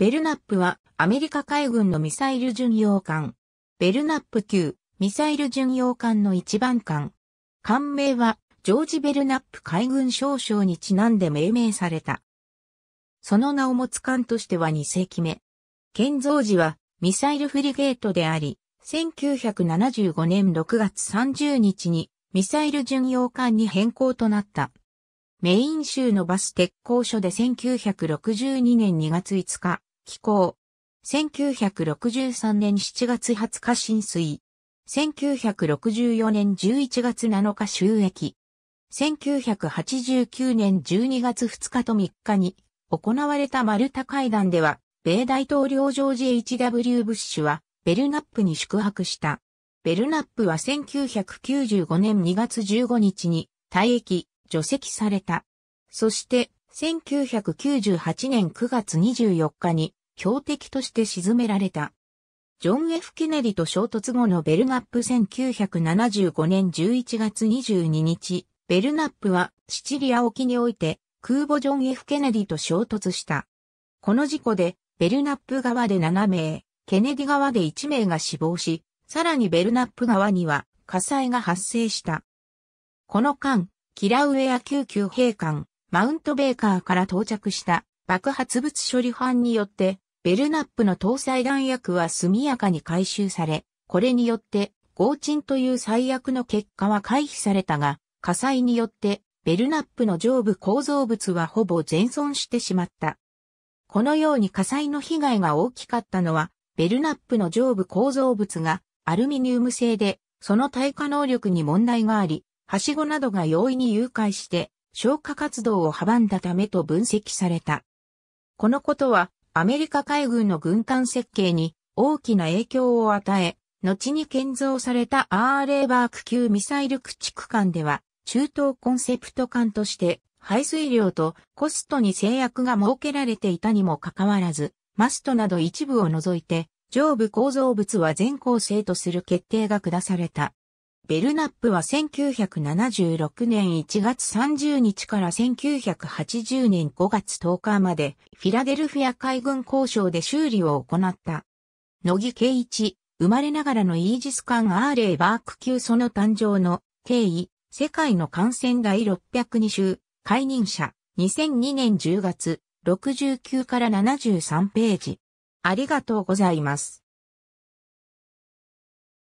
ベルナップはアメリカ海軍のミサイル巡洋艦。ベルナップ級ミサイル巡洋艦の一番艦。艦名はジョージ・ベルナップ海軍少将にちなんで命名された。その名を持つ艦としては2世紀目。建造時はミサイルフリゲートであり、1975年6月30日にミサイル巡洋艦に変更となった。メイン州のバス鉄工所で1962年2月5日、気候。1963年7月20日浸水。1964年11月7日収益。1989年12月2日と3日に行われたマルタ会談では、米大統領ジョージ H.W. ブッシュはベルナップに宿泊した。ベルナップは1995年2月15日に退役、除籍された。そして、1998年9月24日に強敵として沈められた。ジョン・ F・ ケネディと衝突後のベルナップ1975年11月22日、ベルナップはシチリア沖において空母ジョン・ F・ ケネディと衝突した。この事故でベルナップ側で7名、ケネディ側で1名が死亡し、さらにベルナップ側には火災が発生した。この間、キラウエア救急兵艦、マウントベーカーから到着した爆発物処理班によってベルナップの搭載弾薬は速やかに回収され、これによって、合沈という最悪の結果は回避されたが、火災によって、ベルナップの上部構造物はほぼ全損してしまった。このように火災の被害が大きかったのは、ベルナップの上部構造物がアルミニウム製で、その耐火能力に問題があり、はしごなどが容易に誘拐して、消火活動を阻んだためと分析された。このことは、アメリカ海軍の軍艦設計に大きな影響を与え、後に建造された R レーバーク級ミサイル駆逐艦では、中東コンセプト艦として排水量とコストに制約が設けられていたにもかかわらず、マストなど一部を除いて、上部構造物は全構成とする決定が下された。ベルナップは1976年1月30日から1980年5月10日までフィラデルフィア海軍交渉で修理を行った。野木圭一、生まれながらのイージス艦アーレイバーク級その誕生の経緯、世界の感染第602週、解任者、2002年10月、69から73ページ。ありがとうございます。